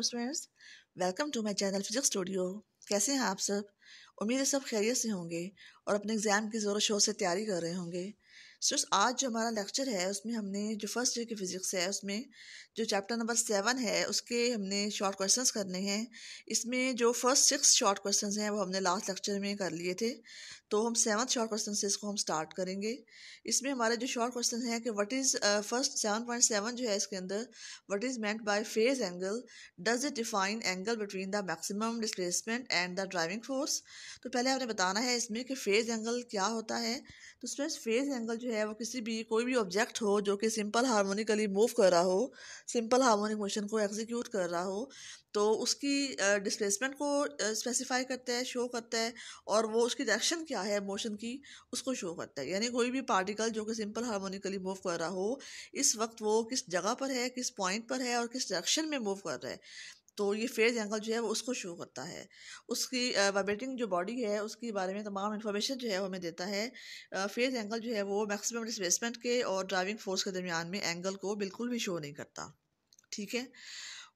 मेरे students welcome to my channel physics studio कैसे हैं आप सब उम्मीद है सब खैरियत से होंगे और अपने एग्ज़ाम की ज़ोर शोर से तैयारी कर रहे होंगे स्टूडेंट्स आज जो हमारा लेक्चर है उसमें हमने जो फर्स्ट ईयर की फ़िज़िक्स है उसमें जो चैप्टर नंबर सेवन है उसके हमने शॉर्ट क्वेश्चंस करने हैं इसमें जो फर्स्ट सिक्स शॉर्ट क्वेश्चंस हैं वो हमने लास्ट लेक्चर में कर लिए थे तो हम सेवन्थ शॉर्ट क्वेश्चन से इसको हम स्टार्ट करेंगे इसमें हमारे जो शॉर्ट क्वेश्चन है कि what is first seven point seven जो है इसके अंदर what is meant by phase angle does it define angle between the maximum displacement and the driving force तो पहले आपने बताना है इसमें कि फेज एंगल क्या होता है तो स्ट्रेस फेज एंगल जो है वो किसी भी कोई भी ऑब्जेक्ट हो जो कि सिंपल हारमोनिकली मूव कर रहा हो सिंपल हार्मोनिक मोशन को एग्जीक्यूट कर रहा हो तो उसकी डिस्प्लेसमेंट को स्पेसिफाई करता है शो करता है और वो उसकी डायरेक्शन क्या है मोशन की उसको शो करता है यानी कोई भी पार्टिकल जो कि सिंपल हार्मोनिकली मूव कर रहा हो इस वक्त वो किस जगह पर है किस पॉइंट पर है और किस डायरेक्शन में मूव कर रहा है तो ये फेज एंगल जो है वो उसको शो करता है उसकी वाइब्रेटिंग जो बॉडी है उसके बारे में तमाम इन्फॉर्मेशन जो है वो हमें देता है फेज एंगल जो है वो मैक्सिमम डिस्प्लेसमेंट के और ड्राइविंग फोर्स के दरमियान में एंगल को बिल्कुल भी शो नहीं करता ठीक है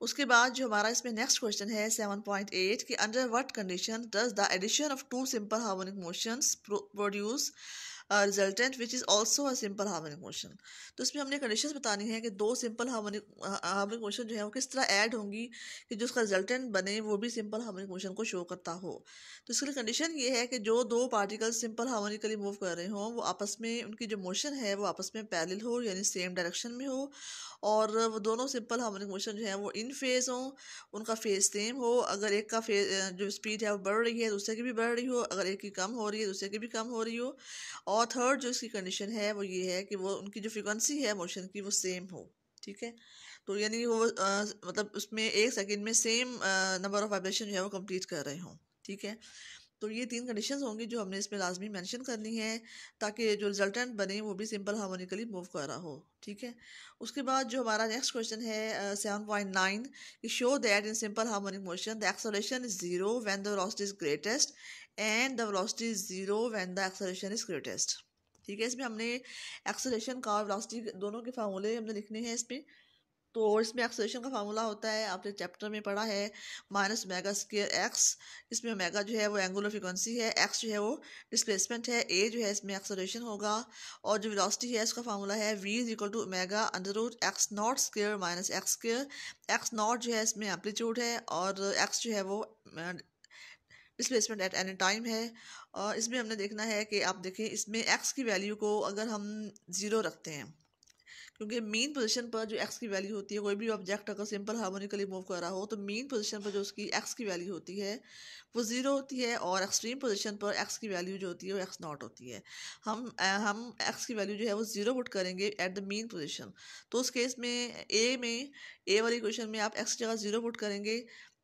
उसके बाद जो हमारा इसमें नेक्स्ट क्वेश्चन है सेवन पॉइंट एट कि under what condition does the addition of two simple harmonic motions produce resultant which is also a simple harmonic motion तो इसमें हमने कंडीशन बतानी है कि दो सिंपल हार्मोनिक हार्मोनिक मोशन जो है वो किस तरह ऐड होंगी कि जो उसका रिजल्टेंट बने वो भी सिंपल हार्मोनिक मोशन को शो करता हो तो इसके लिए कंडीशन ये है कि जो दो पार्टिकल सिंपल हार्मोनिकली मूव कर रहे हों वो आपस में उनकी जो मोशन है वो आपस में पैरल हो यानी सेम डायरेक्शन में हो और वो दोनों सिंपल हार्मोनिक मोशन जो है वो इन फेज हों उनका फेज सेम हो अगर एक का फेज जो स्पीड है वो बढ़ रही है दूसरे की भी बढ़ रही हो अगर एक की कम हो रही है दूसरे की भी कम हो रही हो और थर्ड जो इसकी कंडीशन है वो ये है कि वो उनकी जो फ्रिक्वेंसी है मोशन की वो सेम हो ठीक है तो यानी वो आ, मतलब उसमें एक सेकंड में सेम नंबर ऑफ वाइब्रेशन जो है वो कंप्लीट कर रहे हों ठीक है तो ये तीन कंडीशन होंगी जो हमने इसमें लाजमी मैंशन करनी है ताकि जो रिजल्टेंट बने वो भी सिंपल हार्मोनिकली मूव कर रहा हो ठीक है उसके बाद जो हमारा नेक्स्ट क्वेश्चन है सेवन पॉइंट नाइन कि show that in simple harmonic motion the acceleration is zero when the roast is greatest and the velocity is zero when the acceleration is greatest ठीक है इसमें हमने एक्सोलेशन का वेलोसिटी दोनों के फार्मूले हमने लिखने हैं इसमें तो इसमें एक्सेलेशन का फार्मूला होता है आपने चैप्टर में पढ़ा है माइनस मेगा स्केयर एक्स इसमें मेगा जो है वो एंगुलर फ्रिक्वेंसी है एक्स जो है वो डिस्प्लेसमेंट है ए जो है इसमें एक्सेलेशन होगा और जो वेलोसिटी है इसका फार्मूला है v is equal to omega under root x not square minus x square x not जो है इसमें एम्पलीट्यूड है और एक्स जो है वो डिस्प्लेसमेंट एट एनी टाइम है और इसमें हमने देखना है कि आप देखें इसमें एक्स की वैल्यू को अगर हम ज़ीरो रखते हैं क्योंकि मीन पोजीशन पर जो एक्स की वैल्यू होती है कोई भी ऑब्जेक्ट अगर सिंपल हार्मोनिकली मूव कर रहा हो तो मीन पोजीशन पर जो उसकी एक्स की वैल्यू होती है वो ज़ीरो होती है और एक्सट्रीम पोजीशन पर एक्स की वैल्यू जो होती है वो एक्स नॉट होती है हम हम एक्स की वैल्यू जो है वो ज़ीरो पुट करेंगे एट द मीन पोजिशन तो उस केस में ए में ए वाली क्वेश्चन में आप एक्स जगह ज़ीरो पुट करेंगे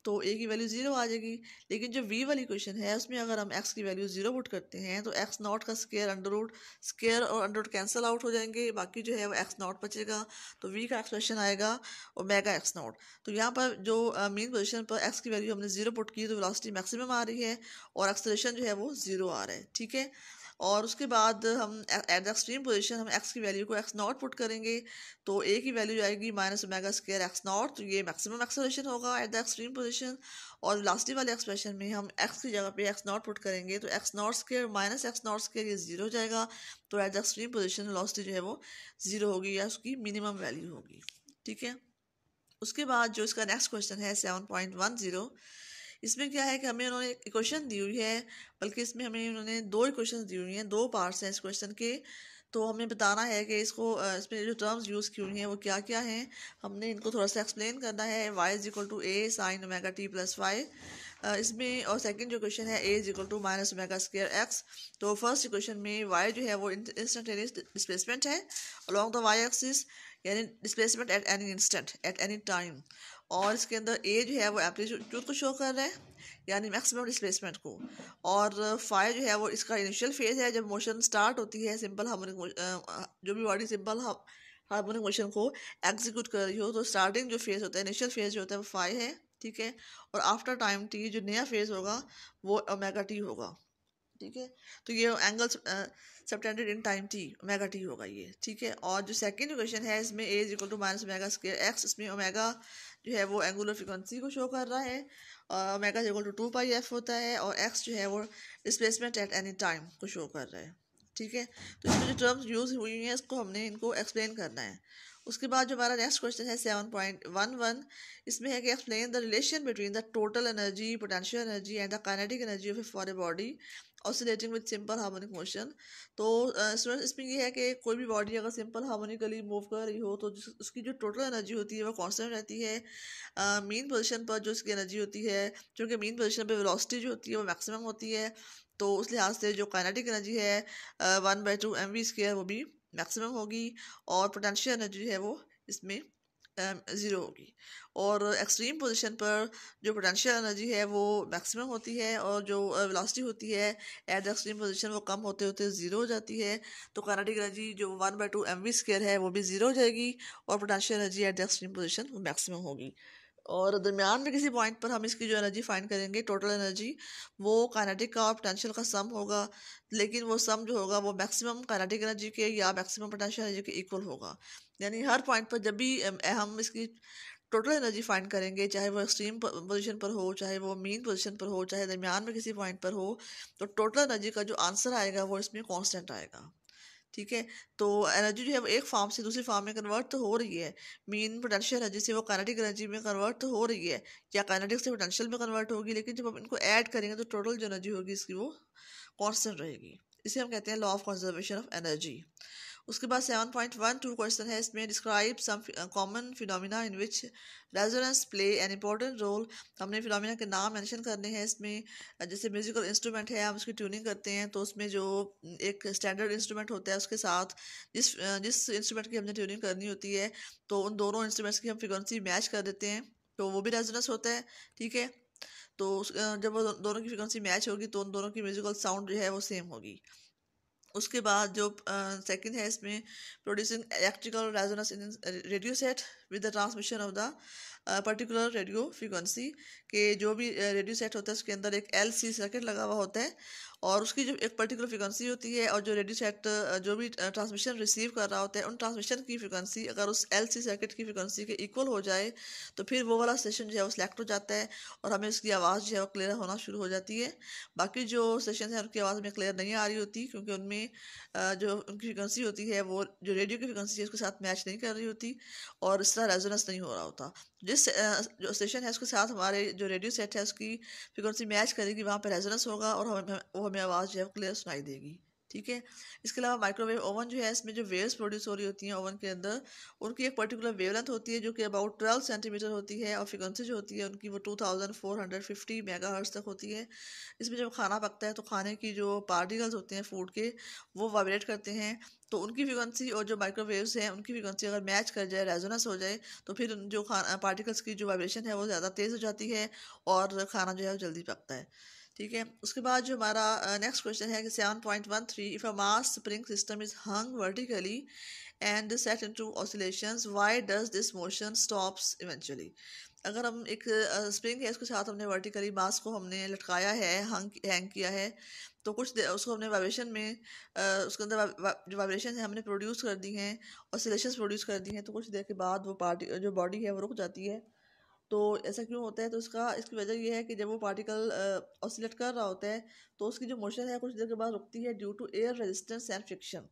तो ए की वैल्यू ज़ीरो आ जाएगी लेकिन जो वी वाली क्वेश्चन है उसमें अगर हम एक्स की वैल्यू ज़ीरो पुट करते हैं तो एक्स नॉट का स्केयर अंडर रूट स्केयर और अंडर रूट कैंसिल आउट हो जाएंगे बाकी जो है वो एक्स नॉट बचेगा तो वी का एक्सप्रेशन आएगा और मेगा एक्स नॉट तो यहाँ पर जो मेन uh, पोजिशन पर एक्स की वैल्यू हमने ज़ीरो पुट की तो वेलोसिटी मैक्सिमम आ रही है और एक्सप्रेशन जो है वो ज़ीरो आ रहा है ठीक है और उसके बाद हम एट द एक्सट्रीम पोजिशन हम एक्स की वैल्यू को एक्स नॉट पुट करेंगे तो ए की वैल्यू आएगी minus omega square x not तो ये मैक्सिमम एक्सलेशन होगा एट द एक्सट्रीम पोजिशन और लास्टी वाले एक्सप्रेशन में हम एक्स की जगह पे एक्स नॉट पुट करेंगे तो x not square minus x not square ये जीरो हो जाएगा तो at the extreme position lastly जो है वो जीरो होगी या उसकी मिनिमम वैल्यू होगी ठीक है उसके बाद जो इसका नेक्स्ट क्वेश्चन है सेवन पॉइंट वन जीरो इसमें क्या है कि हमें उन्होंने इक्वेशन दी हुई है बल्कि इसमें हमें उन्होंने दो इक्वेशन दी हुई हैं दो पार्ट्स हैं इस क्वेश्चन के तो हमें बताना है कि इसको इसमें जो टर्म्स यूज़ की हुई हैं वो क्या क्या हैं हमने इनको थोड़ा सा एक्सप्लेन करना है y is equal to a sine omega t plus y इसमें और सेकंड जो क्वेश्चन है a is equal to minus omega square x तो फर्स्ट इक्वेशन में वाई जो है वो इंस्टेंटेनियस डिस्प्लेसमेंट है अलॉन्ग द वाई एक्सिस यानी displacement at any instant at any time और इसके अंदर ए जो है वो एम्पलीट्यूड को शो कर रहा है यानी मैक्सिमम डिस्प्लेसमेंट को और फाइव जो है वो इसका इनिशियल फेज है जब मोशन स्टार्ट होती है सिंपल हार्मोनिक जो भी बॉडी सिंपल हार्मोनिक मोशन को एग्जीक्यूट कर रही हो तो स्टार्टिंग जो फेज़ होता है इनिशियल फेज जो होता है वो फाइव है ठीक है और आफ्टर टाइम टी जो नया फेज़ होगा वो ओमेगा टी होगा ठीक है तो ये angle subtended in time t omega t होगा ये ठीक है और जो सेकंड क्वेश्चन है इसमें a is equal to minus omega square x इसमें ओमेगा जो है वो एंगुलर फ्रिक्वेंसी को शो कर रहा है omega equal to two pi f होता है और एक्स जो है वो डिस्प्लेसमेंट एट एनी टाइम को शो कर रहा है ठीक है तो इसमें जो टर्म्स यूज़ हुई हैं इसको हमने इनको एक्सप्लेन करना है उसके बाद जो हमारा नेक्स्ट क्वेश्चन है सेवन पॉइंट वन वन इसमें है कि explain the relation between the total energy potential energy and the kinetic energy of a for a body oscillating with simple harmonic motion तो स्टूडेंट्स इसमें यह है कि कोई भी बॉडी अगर सिंपल हार्मोनिकली मूव कर रही हो तो उसकी जो टोटल एनर्जी होती है वो कॉन्स्टेंट रहती है मेन uh, पर जो उसकी एनर्जी होती है क्योंकि मेन पोजिशन पर वेलोसिटी जो होती है वो मैक्सिमम होती है तो उस लिहाज से जो काइनेटिक एनर्जी है one by two m v square वो भी मैक्सिमम होगी और पोटेंशियल एनर्जी है वो इसमें ज़ीरो होगी और एक्सट्रीम पोजीशन पर जो पोटेंशियल एनर्जी है वो मैक्सिमम होती है और जो वेलोसिटी होती है एट एक्सट्रीम पोजीशन वो कम होते होते ज़ीरो हो जाती है तो काइनेटिक एनर्जी जो one by two m v square है वो भी ज़ीरो हो जाएगी और potential energy at the extreme position maximum होगी और दरमियान में किसी पॉइंट पर हम इसकी जो एनर्जी फाइंड करेंगे टोटल एनर्जी वो काइनेटिक का और पोटेंशियल का सम होगा लेकिन वो सम जो होगा वो मैक्सिमम काइनेटिक एनर्जी के या मैक्सिमम पोटेंशियल एनर्जी के इक्वल होगा यानी हर पॉइंट पर जब भी हम इसकी टोटल एनर्जी फाइंड करेंगे चाहे वो एक्सट्रीम पोजीशन पर हो चाहे वो मीन पोजीशन पर हो चाहे दरमियान में किसी पॉइंट पर हो तो टोटल एनर्जी का जो आंसर आएगा वो इसमें कांस्टेंट आएगा ठीक है तो एनर्जी जो है एक फार्म से दूसरी फार्म में कन्वर्ट तो हो रही है मीन पोटेंशियल एनर्जी से वो काइनेटिक एनर्जी में कन्वर्ट तो हो रही है या काइनेटिक से पोटेंशियल में कन्वर्ट होगी लेकिन जब हम इनको ऐड करेंगे तो टोटल जो एनर्जी होगी इसकी वो कॉन्स्टेंट रहेगी इसे हम कहते हैं law of conservation of energy उसके बाद seven point one two question है इसमें describe some common phenomena in which resonance play an important role हमने फिनोमिना के नाम मेंशन करने हैं इसमें uh, जैसे म्यूजिकल इंस्ट्रूमेंट है हम उसकी ट्यूनिंग करते हैं तो उसमें जो mm, एक स्टैंडर्ड इंस्ट्रूमेंट होता है उसके साथ जिस uh, जिस इंस्ट्रूमेंट की हमने ट्यूनिंग करनी होती है तो उन दोनों इंस्ट्रूमेंट्स की हम फ्रिक्वेंसी मैच कर देते हैं तो वो भी रेजोनेंस होता है ठीक है तो uh, जब दोनों की फ्रिक्वेंसी मैच होगी तो उन दोनों की म्यूजिकल साउंड जो है वो सेम होगी उसके बाद जो सेकंड है इसमें producing electrical resonance in radio set with the transmission of the particular radio frequency के जो भी रेडियो सेट होता है उसके अंदर एक एल सी सर्किट लगा हुआ होता है और उसकी जो एक पर्टिकुलर फ्रिक्वेंसी होती है और जो रेडियो सेट जो भी ट्रांसमिशन रिसीव कर रहा होता है उन ट्रांसमिशन की फ्रिक्वेंसी अगर उस एल सी सर्किट की फ्रिक्वेंसी के इक्वल हो जाए तो फिर वो वाला स्टेशन जो है वो सिलेक्ट हो जाता है और हमें उसकी आवाज़ जो है वो क्लियर होना शुरू हो जाती है बाकी जो स्टेशन है उनकी आवाज़ हमें क्लियर नहीं आ रही होती क्योंकि उनमें जो उनकी फ्रिक्वेंसी होती है वो जो रेडियो की फ्रिक्वेंसी है उसके साथ मैच नहीं कर रही होती और इस तरह रेजोनेंस नहीं हो रहा होता जिस जो स्टेशन है उसके साथ हमारे जो रेडियो सेट है उसकी फ्रिक्वेंसी मैच करेगी वहाँ पर रेजोनेंस होगा और हमें वो हमें आवाज़ जो है क्लियर सुनाई देगी ठीक है इसके अलावा माइक्रोवेव ओवन जो है इसमें जो वेव्स प्रोड्यूस हो रही होती हैं ओवन के अंदर उनकी एक पर्टिकुलर वेवलेंथ होती है जो कि अबाउट ट्वेल्व सेंटीमीटर होती है और फ्रिक्वेंसी जो होती है उनकी वो two thousand four hundred fifty megahertz तक होती है इसमें जब खाना पकता है तो खाने की जो पार्टिकल्स होते हैं फूड के वो वाइब्रेट करते हैं तो उनकी फ्रिक्वेंसी और जो माइक्रोवेव्स हैं उनकी फ्रिक्वेंसी अगर मैच कर जाए रेजोनेंस हो जाए तो फिर जो पार्टिकल्स की जो वाइब्रेशन है वो ज़्यादा तेज़ हो जाती है और खाना जो है वो जल्दी पकता है ठीक है उसके बाद जो हमारा नेक्स्ट क्वेश्चन है कि seven point one three if a mass spring system is hung vertically and set into oscillation why does this motion stops eventually अगर हम एक स्प्रिंग है इसके साथ हमने वर्टिकली मास को हमने लटकाया है हंग हैंग किया है तो कुछ देर उसको हमने वाइब्रेशन में आ, उसके अंदर जो वाइब्रेशन है हमने प्रोड्यूस कर दी हैं ऑसिलेशन प्रोड्यूस कर दी हैं तो कुछ देर के बाद वो पार्टी जो बॉडी है वो रुक जाती है तो ऐसा क्यों होता है तो इसका इसकी वजह यह है कि जब वो पार्टिकल ऑसिलेट कर रहा होता है तो उसकी जो मोशन है कुछ देर के बाद रुकती है due to air resistance and friction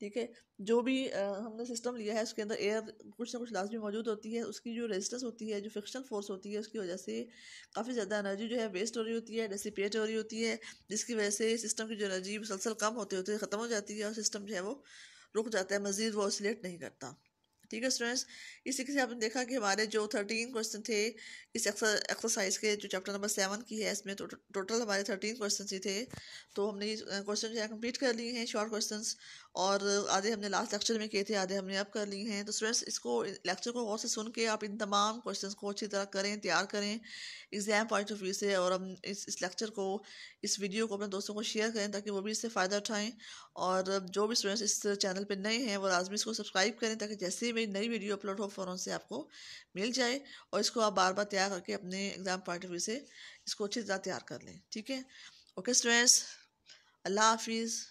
ठीक है जो भी आ, हमने सिस्टम लिया है उसके अंदर एयर कुछ ना कुछ लाजमी मौजूद होती है उसकी जो रेजिस्टेंस होती है जो फ्रिक्शन फोर्स होती है उसकी वजह से काफ़ी ज़्यादा एनर्जी जो है वेस्ट हो रही होती है डेसीपेट हो रही होती है जिसकी वजह से सिस्टम की जो एनर्जी मुसलसल कम होते होते ख़त्म हो जाती है और सिस्टम जो है वो रुक जाता है मज़ीद वो ऑसिलेट नहीं करता ठीक है स्टूडेंट्स इस तरीके से आपने देखा कि हमारे जो थर्टीन क्वेश्चन थे इस एक्सरसाइज के जो चैप्टर नंबर सेवन की है इसमें टोटल हमारे थर्टीन क्वेश्चन ही थे तो हमने क्वेश्चन जो है कम्प्लीट कर लिए हैं शॉर्ट क्वेश्चन और आधे हमने लास्ट लेक्चर में किए थे आधे हमने अब कर लिए हैं तो स्टूडेंट्स इसको लेक्चर को गौर से सुन के आप इन तमाम क्वेश्चंस को अच्छी तरह करें तैयार करें एग्ज़ाम पॉइंट ऑफ व्यू से और हम इस इस लेक्चर को इस वीडियो को अपने दोस्तों को शेयर करें ताकि वो भी इससे फ़ायदा उठाएँ और जो भी स्टूडेंट्स इस चैनल पर नए हैं वो लाजमी इसको सब्सक्राइब करें ताकि जैसे ही मेरी नई वीडियो अपलोड हो फ़ौरन से आपको मिल जाए और इसको आप बार बार तैयार करके अपने एग्ज़ाम पॉइंट ऑफ व्यू से इसको अच्छी तरह तैयार कर लें ठीक है ओके स्टूडेंट्स अल्लाह हाफिज़